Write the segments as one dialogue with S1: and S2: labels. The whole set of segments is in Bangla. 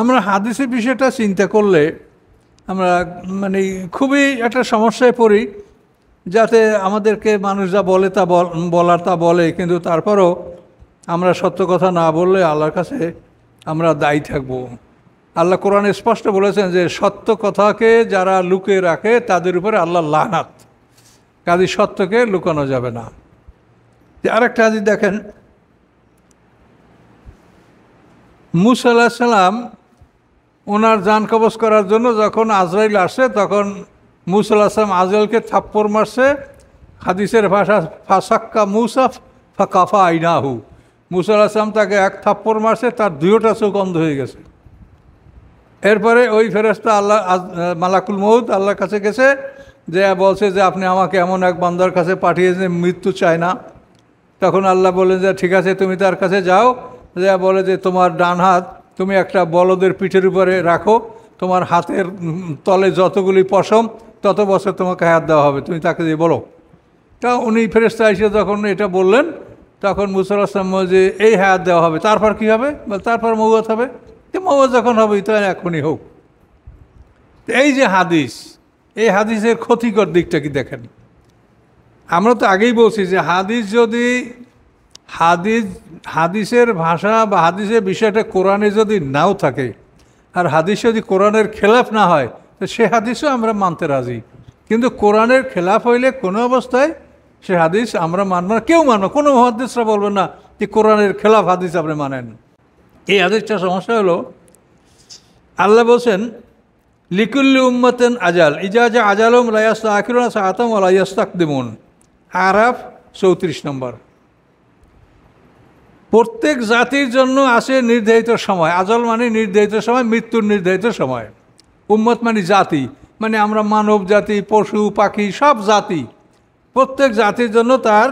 S1: আমরা হাদিসের বিষয়টা চিন্তা করলে আমরা মানে খুবই একটা সমস্যায় পড়ি যাতে আমাদেরকে মানুষ যা বলে তা বলার তা বলে কিন্তু তারপরও আমরা সত্য কথা না বললে আল্লাহর কাছে আমরা দায়ী থাকব আল্লাহ কোরআন স্পষ্ট বলেছেন যে সত্য কথাকে যারা লুকে রাখে তাদের উপরে আল্লাহ লানাত কাজে সত্যকে লুকানো যাবে না আরেকটা হাজি দেখেন মুসা আল্লাহ সাল্লাম ওনার যান কবজ করার জন্য যখন আজরাইল আসে তখন মুসল আসলাম আজরাইলকে থাপ্পর মারছে হাদিসের ভাষা ফাসাক্কা মুসাফ ফাকাফা আইনাহু মুসল আসলাম তাকে এক থাপ্পর মারছে তার দুয়োটা চোখ অন্ধ হয়ে গেছে এরপরে ওই ফেরস্তা আল্লাহ মালাকুল মহুদ আল্লাহর কাছে গেছে যে বলছে যে আপনি আমাকে এমন এক বান্দার কাছে পাঠিয়েছেন মৃত্যু চায় না তখন আল্লাহ বলেন যে ঠিক আছে তুমি তার কাছে যাও যে বলে যে তোমার ডান হাত তুমি একটা বলদের পিঠের উপরে রাখো তোমার হাতের তলে যতগুলি পশম তত বছর তোমাকে হাত দেওয়া হবে তুমি তাকে দিয়ে বলো তা উনি ফেরেস্তা এসে যখন এটা বললেন তখন আসলাম যে এই হায়াত দেওয়া হবে তারপর কি হবে বা তারপর মৌয়াত হবে তো মৌয়াত যখন হবে তো এখনই হোক এই যে হাদিস এই হাদিসের ক্ষতিকর দিকটা কি দেখেন আমরা তো আগেই বলছি যে হাদিস যদি হাদিস হাদিসের ভাষা বা হাদিসের বিষয়টা কোরআনে যদি নাও থাকে আর হাদিস যদি কোরআনের খেলাফ না হয় তো সে হাদিসও আমরা মানতে রাজি কিন্তু কোরআনের খেলাফ হইলে কোনো অবস্থায় সে হাদিস আমরা মানব না কেউ মানব কোনো মহাদিসরা বলবেন না যে কোরআনের খেলাফ হাদিস আপনি মানেন এই হাদিসটা সমস্যা হলো আল্লাহ বলছেন লিকুল্লি উম্মতেন আজাল ইজাজা আজালম লাইয়াস্তা আতম সাহাতম আলাইয়াস্তাক দিমুন আরাফ চৌত্রিশ নম্বর প্রত্যেক জাতির জন্য আছে নির্ধারিত সময় আজল মানে নির্ধারিত সময় মৃত্যুর নির্ধারিত সময় উম্মত মানে জাতি মানে আমরা মানব জাতি পশু পাখি সব জাতি প্রত্যেক জাতির জন্য তার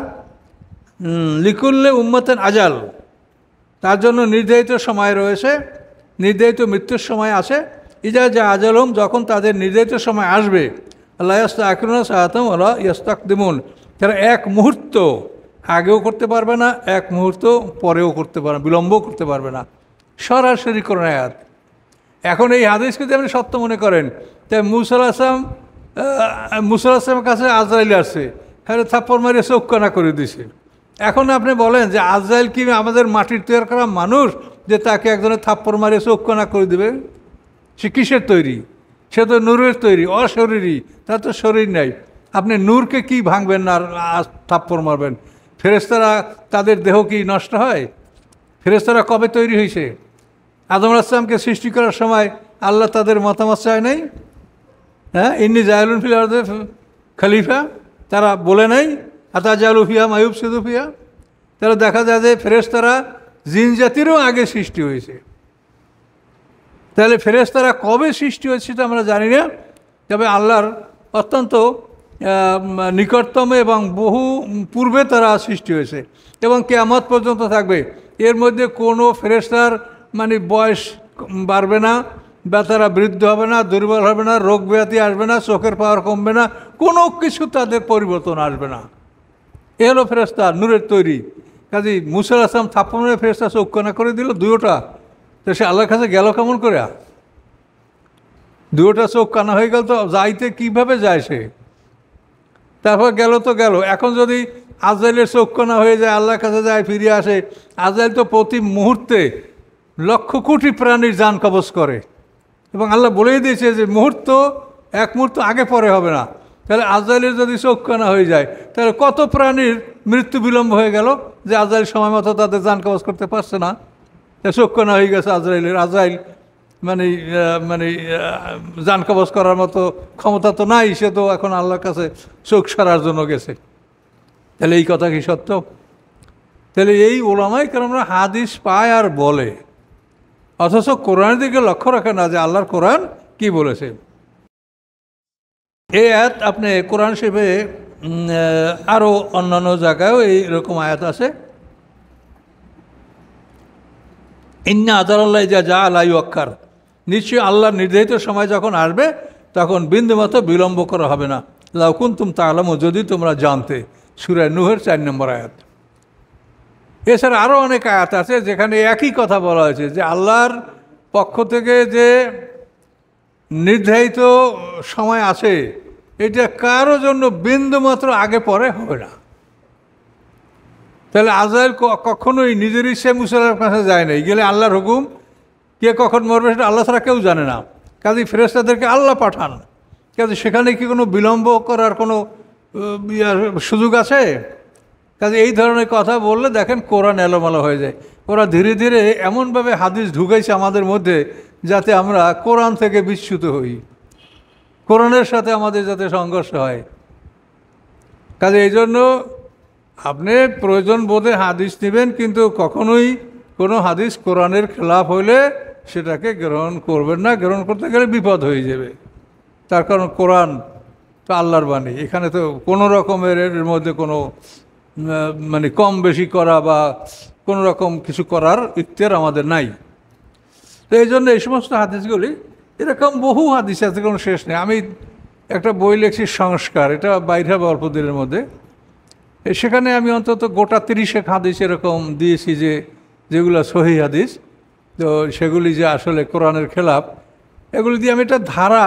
S1: লিকুল্লে উম্মতের আজাল তার জন্য নির্ধারিত সময় রয়েছে নির্ধারিত মৃত্যুর সময় আছে ইজা যা আজল হোম যখন তাদের নির্ধারিত সময় আসবে আল্লাহ ইয়াস্তা সাহাতম আল্লাহ ইয়াস্তাক দিমুন তারা এক মুহূর্ত আগেও করতে পারবে না এক মুহূর্ত পরেও করতে পারবে বিলম্বও করতে পারবে না সরাসরি কোরআন আয়াত এখন এই হাদিসকে যদি আপনি সত্য মনে করেন তাই মুসাল আসলাম মুসাল আসলামের কাছে আজরাইল আসে হ্যাঁ থাপ্পড় মারিয়ে চৌকানা করে দিছে এখন আপনি বলেন যে আজরাইল কি আমাদের মাটির তৈরি করা মানুষ যে তাকে একজনের থাপ্পড় মারিয়ে চৌকানা করে দেবে সে কিসের তৈরি সে তো নূরের তৈরি অশরীরী তার তো শরীর নাই আপনি নূরকে কি ভাঙবেন না থাপ্পড় মারবেন ফেরেস্তারা তাদের দেহ কি নষ্ট হয় ফেরেস্তারা কবে তৈরি হয়েছে আদম আসলামকে সৃষ্টি করার সময় আল্লাহ তাদের মতামত চায় নাই হ্যাঁ ইন্নি জায়লুন ফিল খালিফা তারা বলে নাই আতা জালুফিয়া মায়ুব সেদুফিয়া তাহলে দেখা যায় যে ফেরেস্তারা জিন জাতিরও আগে সৃষ্টি হয়েছে তাহলে ফেরেস্তারা কবে সৃষ্টি হয়েছে সেটা আমরা জানি না তবে আল্লাহর অত্যন্ত নিকটতম এবং বহু পূর্বে তারা সৃষ্টি হয়েছে এবং কেয়ামত পর্যন্ত থাকবে এর মধ্যে কোনো ফেরেস্তার মানে বয়স বাড়বে না বা তারা বৃদ্ধ হবে না দুর্বল হবে না রোগ ব্যাধি আসবে না চোখের পাওয়ার কমবে না কোনো কিছু তাদের পরিবর্তন আসবে না এ হলো ফেরেস্তা নূরের তৈরি কাজে মুসাল আসলাম থাপ্পনের ফেরেস্তা চোখ কানা করে দিল দুয়োটা তো সে আল্লাহর কাছে গেল কেমন করে দুয়োটা চোখ কানা হয়ে গেল তো যাইতে কীভাবে যায় সে তারপর গেল তো গেল এখন যদি আজরাইলের না হয়ে যায় আল্লাহর কাছে যায় ফিরে আসে আজরাইল তো প্রতি মুহূর্তে লক্ষ কোটি প্রাণীর যান কবজ করে এবং আল্লাহ বলেই দিয়েছে যে মুহূর্ত এক মুহূর্ত আগে পরে হবে না তাহলে আজরাইলের যদি না হয়ে যায় তাহলে কত প্রাণীর মৃত্যু বিলম্ব হয়ে গেল যে আজাইল সময় মতো তাদের যান কবজ করতে পারছে না না হয়ে গেছে আজরাইলের আজরাইল মানে মানে যান কবচ করার মতো ক্ষমতা তো নাই সে তো এখন আল্লাহর কাছে চোখ সারার জন্য গেছে তাহলে এই কথা কি সত্য তাহলে এই ওলামাই কারণরা হাদিস পায় আর বলে অথচ কোরআনের দিকে লক্ষ্য রাখে না যে আল্লাহর কোরআন কি বলেছে এই আয়াত আপনি কোরআন শিবে আরও অন্যান্য জায়গায়ও এইরকম আয়াত আছে ইন্না আদার যা যা আলাই অক্কার নিশ্চয়ই আল্লাহর নির্ধারিত সময় যখন আসবে তখন বিন্দুমাত্র বিলম্ব করা হবে না তা তালামো যদি তোমরা জানতে সুরায় নুহের চার নম্বর আয়াত এছাড়া আরও অনেক আয়াত আছে যেখানে একই কথা বলা হয়েছে যে আল্লাহর পক্ষ থেকে যে নির্ধারিত সময় আছে এটা কারো জন্য বিন্দুমাত্র আগে পরে হবে না তাহলে আজহার কখনোই নিজের ইচ্ছে মুসলার কাছে যায় নাই গেলে আল্লাহর হুকুম কে কখন মরবে সেটা আল্লাহ ছাড়া কেউ জানে না কাজে ফেরেস্তাদেরকে আল্লাহ পাঠান কাজে সেখানে কি কোনো বিলম্ব করার কোনো সুযোগ আছে কাজে এই ধরনের কথা বললে দেখেন কোরআন এলোমালো হয়ে যায় ওরা ধীরে ধীরে এমনভাবে হাদিস ঢুকেছে আমাদের মধ্যে যাতে আমরা কোরআন থেকে বিচ্যুত হই কোরআনের সাথে আমাদের যাতে সংঘর্ষ হয় কাজে এই জন্য আপনি প্রয়োজন বোধে হাদিস নেবেন কিন্তু কখনোই কোনো হাদিস কোরআনের খেলাফ হলে সেটাকে গ্রহণ করবেন না গ্রহণ করতে গেলে বিপদ হয়ে যাবে তার কারণ কোরআন তো আল্লাহর বাণী এখানে তো কোনো রকমের এর মধ্যে কোনো মানে কম বেশি করা বা কোনো রকম কিছু করার ইখতিয়ার আমাদের নাই তো এই জন্য এই সমস্ত হাদিসগুলি এরকম বহু হাদিস আছে কোনো শেষ নেই আমি একটা বই লিখছি সংস্কার এটা বাইরে হবে অল্প দিনের মধ্যে সেখানে আমি অন্তত গোটা তিরিশেক হাদিস এরকম দিয়েছি যে যেগুলো সহি হাদিস তো সেগুলি যে আসলে কোরআনের খেলাপ এগুলি দিয়ে আমি একটা ধারা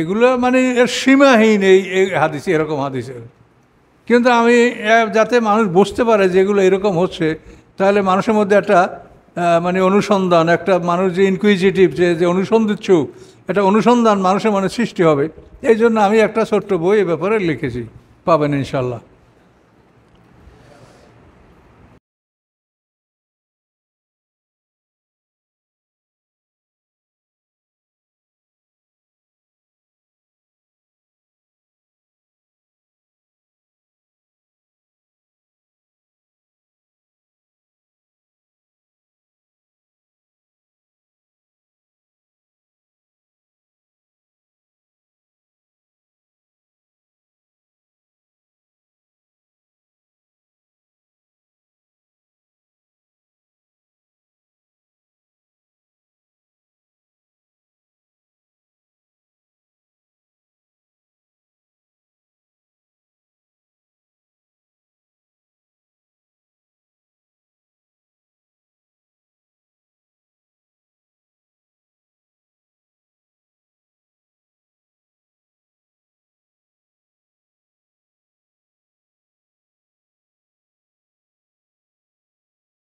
S1: এগুলো মানে এর সীমাহীন এই হাদিস এরকম হাদিসের কিন্তু আমি যাতে মানুষ বুঝতে পারে যে এগুলো এরকম হচ্ছে তাহলে মানুষের মধ্যে একটা মানে অনুসন্ধান একটা মানুষ যে ইনকুইজিটিভ যে যে অনুসন্ধিচ্ছু একটা অনুসন্ধান মানুষের মনে সৃষ্টি হবে এই জন্য আমি একটা ছোট্ট বই এ ব্যাপারে লিখেছি পাবেন ইনশাল্লাহ